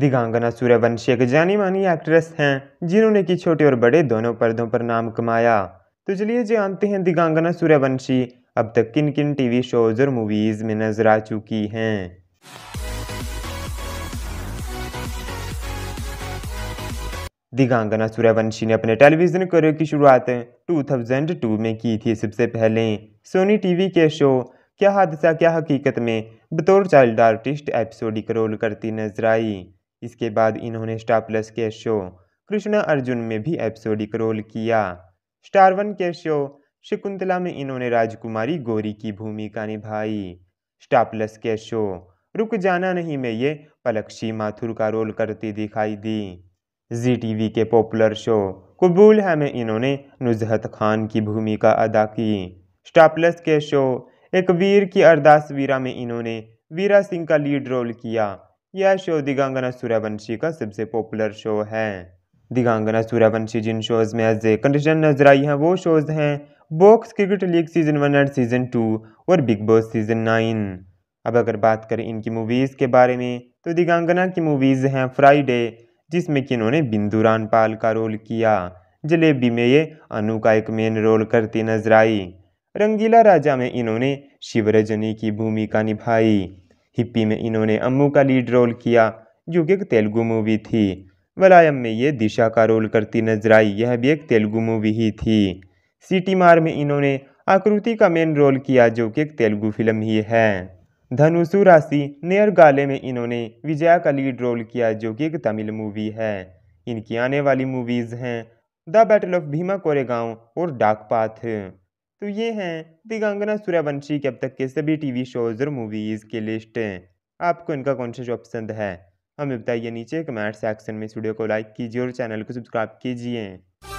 दिगांगना सूर्यवंशी एक जानी मानी एक्ट्रेस हैं जिन्होंने कि छोटे और बड़े दोनों पर्दों पर नाम कमाया तो चलिए जानते हैं दिगांगना सूर्यवंशी अब तक किन किन टीवी शोज और मूवीज में नजर आ चुकी हैं दिगांगना सूर्यवंशी ने अपने टेलीविजन करियर की शुरुआत 2002 में की थी सबसे पहले सोनी टीवी के शो क्या हादसा क्या हकीकत में बतौर चाइल्ड आर्टिस्ट एपिसोडिक रोल करती नजर आई इसके बाद इन्होंने स्टार प्लस के शो कृष्णा अर्जुन में भी एपिसोडिक रोल किया स्टार वन के शो शकुंतला में इन्होंने राजकुमारी गौरी की भूमिका निभाई स्टार प्लस के शो रुक जाना नहीं में ये पलक्षी माथुर का रोल करती दिखाई दी जी टीवी के पॉपुलर शो कबूल है में इन्होंने नुजहत खान की भूमिका अदा की स्टार प्लस के शो एक वीर की अरदास वीरा में इन्होंने वीरा सिंह का लीड रोल किया यह शो दिगांगना सूर्यवंशी का सबसे पॉपुलर शो है दिगांगना सूर्यवंशी जिन शोज़ में एज ए कंडीशन नजर आई हैं वो शोज़ हैं Box Cricket League season one and season two और बिग बॉस सीज़न नाइन अब अगर बात करें इनकी मूवीज़ के बारे में तो दिगांगना की मूवीज़ हैं फ्राइडे जिसमें कि इन्होंने बिंदु रानपाल का रोल किया जलेबी में ये अनु का एक मेन रोल करती नजर आई रंगीला राजा में इन्होंने शिवरजनी की भूमिका निभाई हिप्पी में इन्होंने अम्मू का लीड रोल किया जो कि एक तेलुगु मूवी थी वलायम में ये दिशा का रोल करती नजर आई यह भी एक तेलुगु मूवी ही थी सिटी मार में इन्होंने आकृति का मेन रोल किया जो कि एक तेलुगु फिल्म ही है धनुषु राशि नेयर गाले में इन्होंने विजया का लीड रोल किया जो कि एक तमिल मूवी है इनकी आने वाली मूवीज़ हैं the battle of Bhima Koregaon और डाक पाथ तो ये हैं दिगांगना सूर्यवंशी के अब तक के सभी टीवी शोज़ और मूवीज़ के लिस्ट आपको इनका कौन सा शो पसंद है हमें बताइए नीचे कमेंट सेक्शन में इस वीडियो को लाइक कीजिए और चैनल को सब्सक्राइब कीजिए